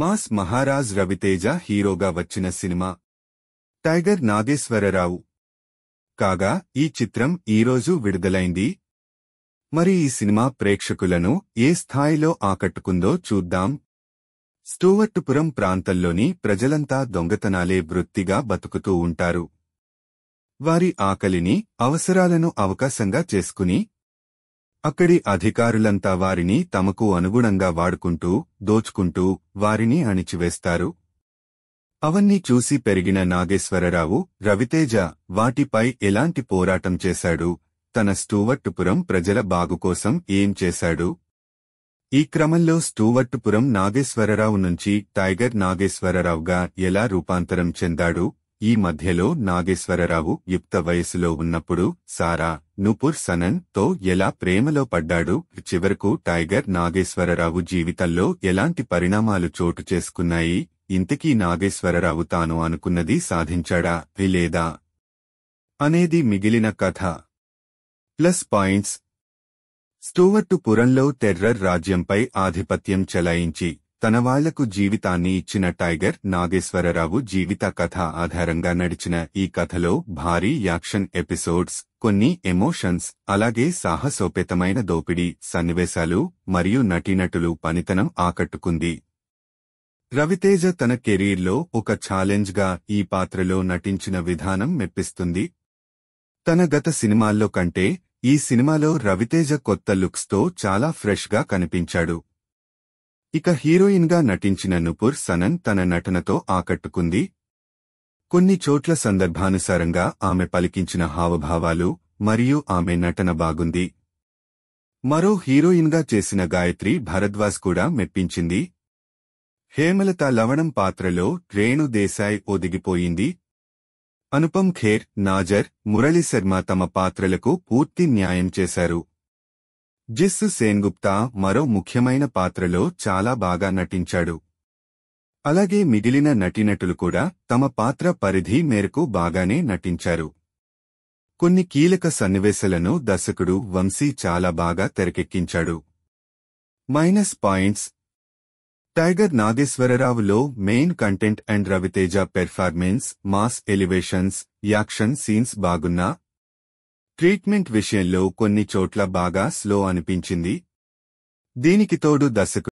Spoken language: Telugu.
మాస్ మహారాజ్ రవితేజ హీరోగా వచ్చిన సినిమా టైగర్ నాగేశ్వరరావు కాగా ఈ చిత్రం ఈరోజు విడుదలైంది మరి ఈ సినిమా ప్రేక్షకులను ఏ స్థాయిలో ఆకట్టుకుందో చూద్దాం స్టూవర్టుపురం ప్రాంతంలోని ప్రజలంతా దొంగతనాలే వృత్తిగా బతుకుతూ ఉంటారు వారి ఆకలిని అవసరాలను అవకాశంగా చేసుకుని అక్కడి అధికారులంతా వారిని తమకు అనుగుణంగా వాడుకుంటూ దోచుకుంటూ వారిని అణిచివేస్తారు అవన్నీ చూసి పెరిగిన నాగేశ్వరరావు రవితేజ వాటిపై ఎలాంటి పోరాటం చేశాడు తన స్టూవర్టుపురం ప్రజల బాగుకోసం ఏం చేశాడు ఈ క్రమంలో స్టూవర్టుపురం నాగేశ్వరరావు నుంచి టైగర్ నాగేశ్వరరావుగా ఎలా రూపాంతరం చెందాడు ఈ మధ్యలో నాగేశ్వరరావు యుక్త వయసులో ఉన్నప్పుడు సారా నుపుర్ సనన్ తో ఎలా ప్రేమలో పడ్డాడు చివరకు టైగర్ నాగేశ్వరరావు జీవితంలో ఎలాంటి పరిణామాలు చోటు చేసుకున్నాయి ఇంతకీ నాగేశ్వరరావు తాను అనుకున్నది సాధించాడా లేదా అనేది మిగిలిన కథ ప్లస్ పాయింట్స్ స్టూవర్టు పురంలో టెర్రర్ రాజ్యంపై ఆధిపత్యం చెలాయించి తన వాళ్లకు జీవితాన్ని ఇచ్చిన టైగర్ నాగేశ్వరరావు జీవిత కథ ఆధారంగా నడిచిన ఈ కథలో భారీ యాక్షన్ ఎపిసోడ్స్ కొన్ని ఎమోషన్స్ అలాగే సాహసోపేతమైన దోపిడీ సన్నివేశాలు మరియు నటీనటులు పనితనం ఆకట్టుకుంది రవితేజ తన కెరీర్లో ఒక ఛాలెంజ్గా ఈ పాత్రలో నటించిన విధానం మెప్పిస్తుంది తన గత సినిమాల్లో కంటే ఈ సినిమాలో రవితేజ కొత్త లుక్స్తో చాలా ఫ్రెష్గా కనిపించాడు ఇక హీరోయిన్గా నటించిన నుపుర్ సనన్ తన నటనతో ఆకట్టుకుంది కొన్ని చోట్ల సందర్భానుసారంగా ఆమె పలికించిన హావభావాలు మరియు ఆమె నటన బాగుంది మరో హీరోయిన్గా చేసిన గాయత్రి భరద్వాజ్ కూడా మెప్పించింది హేమలత లవణం పాత్రలో రేణు దేశాయ్ ఒదిగిపోయింది అనుపం ఖేర్ నాజర్ మురళీశర్మ తమ పాత్రలకు పూర్తి న్యాయం చేశారు జిస్ సేన్గుప్తా మరో ముఖ్యమైన పాత్రలో చాలా బాగా నటించాడు అలాగే మిగిలిన నటీనటులు కూడా తమ పాత్ర పరిధి మేరకు బాగానే నటించారు కొన్ని కీలక సన్నివేశాలను దర్శకుడు వంశీ చాలా బాగా తెరకెక్కించాడు మైనస్ పాయింట్స్ టైగర్ నాగేశ్వరరావులో main content and Raviteja performance mass elevations action scenes బాగున్నా ట్రీట్మెంట్ విషయంలో కొన్ని చోట్ల బాగా స్లో అనిపించింది దీనికి తోడు దశకు